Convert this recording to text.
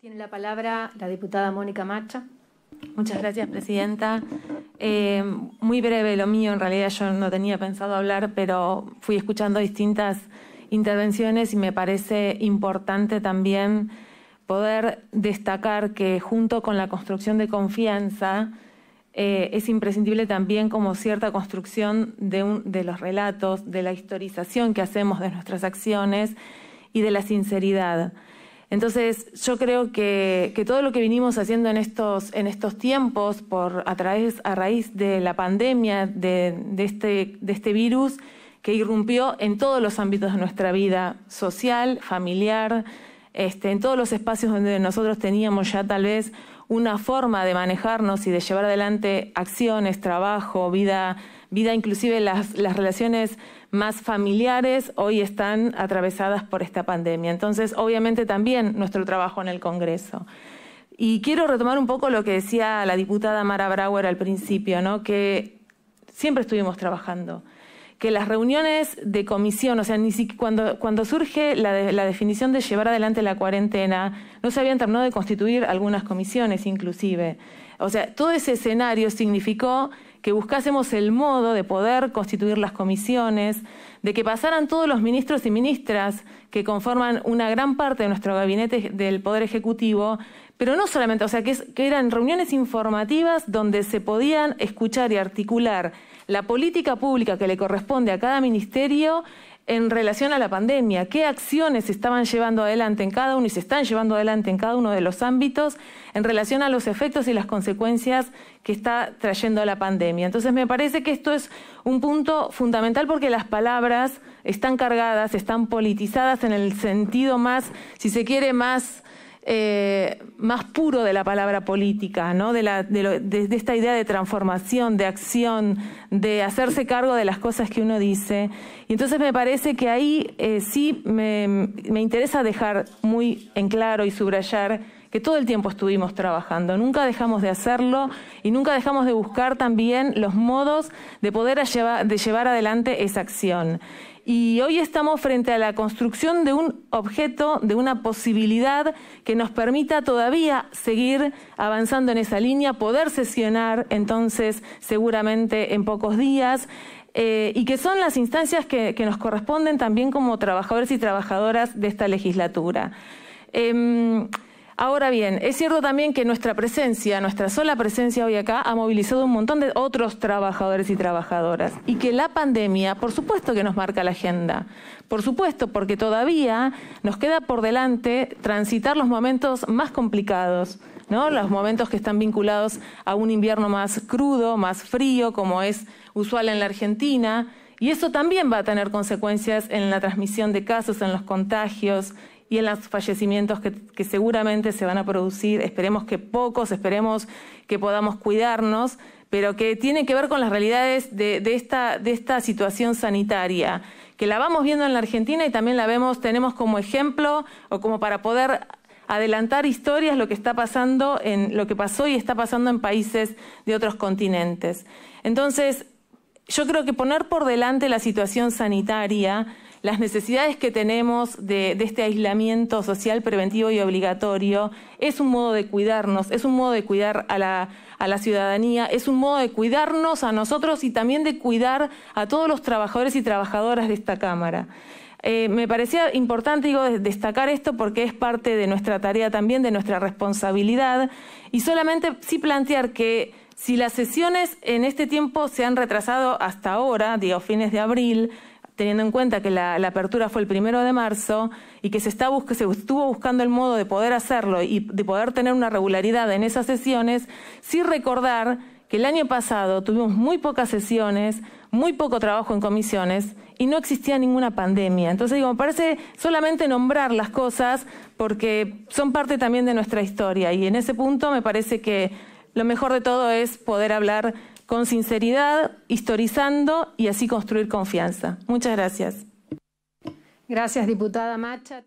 Tiene la palabra la diputada Mónica Macha. Muchas gracias, Presidenta. Eh, muy breve lo mío, en realidad yo no tenía pensado hablar, pero fui escuchando distintas intervenciones y me parece importante también poder destacar que junto con la construcción de confianza eh, es imprescindible también como cierta construcción de los relatos, de la historización que hacemos de nuestras acciones y de la sinceridad. Entonces, yo creo que, todo lo que vinimos haciendo en estos, en estos tiempos, por, a, través, a raíz de la pandemia, de, de, este, de este virus que irrumpió en todos los ámbitos de nuestra vida social, familiar, este, en todos los espacios donde nosotros teníamos ya tal vez una forma de manejarnos y de llevar adelante acciones, trabajo, vida, vida inclusive las, relaciones más familiares, hoy están atravesadas por esta pandemia. Entonces, obviamente también nuestro trabajo en el Congreso. Y quiero retomar un poco lo que decía la diputada Mara Brauer al principio, ¿no? que siempre estuvimos trabajando que las reuniones de comisión, o sea, ni si, cuando, cuando surge la, la definición de llevar adelante la cuarentena, no se habían terminado de constituir algunas comisiones inclusive. O sea, todo ese escenario significó que buscásemos el modo de poder constituir las comisiones, de que pasaran todos los ministros y ministras que conforman una gran parte de nuestro gabinete del Poder Ejecutivo, pero no solamente, o sea, que, eran reuniones informativas donde se podían escuchar y articular la política pública que le corresponde a cada ministerio en relación a la pandemia, qué acciones se estaban llevando adelante en cada uno y se están llevando adelante en cada uno de los ámbitos en relación a los efectos y las consecuencias que está trayendo la pandemia. Entonces me parece que esto es un punto fundamental porque las palabras están cargadas, están politizadas en el sentido más, si se quiere, más eh, más puro de la palabra política, ¿no? de, esta idea de transformación, de acción, de hacerse cargo de las cosas que uno dice. Y entonces me parece que ahí eh, sí me, me interesa dejar muy en claro y subrayar que todo el tiempo estuvimos trabajando, nunca dejamos de hacerlo y nunca dejamos de buscar también los modos de poder llevar, de llevar adelante esa acción. Y hoy estamos frente a la construcción de un objeto, de una posibilidad que nos permita todavía seguir avanzando en esa línea, poder sesionar entonces seguramente en pocos días. Eh, y que son las instancias que, nos corresponden también como trabajadores y trabajadoras de esta legislatura. Em, Ahora bien, es cierto también que nuestra presencia, nuestra sola presencia hoy acá, ha movilizado un montón de otros trabajadores y trabajadoras. Y que la pandemia, por supuesto que nos marca la agenda. Por supuesto, porque todavía nos queda por delante transitar los momentos más complicados. ¿No? Los momentos que están vinculados a un invierno más crudo, más frío, como es usual en la Argentina, y eso también va a tener consecuencias en la transmisión de casos, en los contagios y en los fallecimientos que, seguramente se van a producir, esperemos que pocos, esperemos que podamos cuidarnos, pero que tiene que ver con las realidades de, esta, de esta situación sanitaria, que la vamos viendo en la Argentina y también la vemos, tenemos como ejemplo o como para poder adelantar historias lo que está pasando en lo que pasó y está pasando en países de otros continentes. Entonces, yo creo que poner por delante la situación sanitaria las necesidades que tenemos de, este aislamiento social preventivo y obligatorio, es un modo de cuidarnos, es un modo de cuidar a la, ciudadanía, es un modo de cuidarnos a nosotros y también de cuidar a todos los trabajadores y trabajadoras de esta Cámara. Eh, me parecía importante destacar esto porque es parte de nuestra tarea también, de nuestra responsabilidad, y solamente sí plantear que si las sesiones en este tiempo se han retrasado hasta ahora, digo, fines de abril, teniendo en cuenta que la, apertura fue el primero de marzo y que se, está se estuvo buscando el modo de poder hacerlo y de poder tener una regularidad en esas sesiones, sin recordar que el año pasado tuvimos muy pocas sesiones, muy poco trabajo en comisiones y no existía ninguna pandemia. Entonces, digo, me parece solamente nombrar las cosas porque son parte también de nuestra historia y en ese punto me parece que lo mejor de todo es poder hablar con sinceridad, historizando y así construir confianza. Muchas gracias. Gracias, diputada Macha.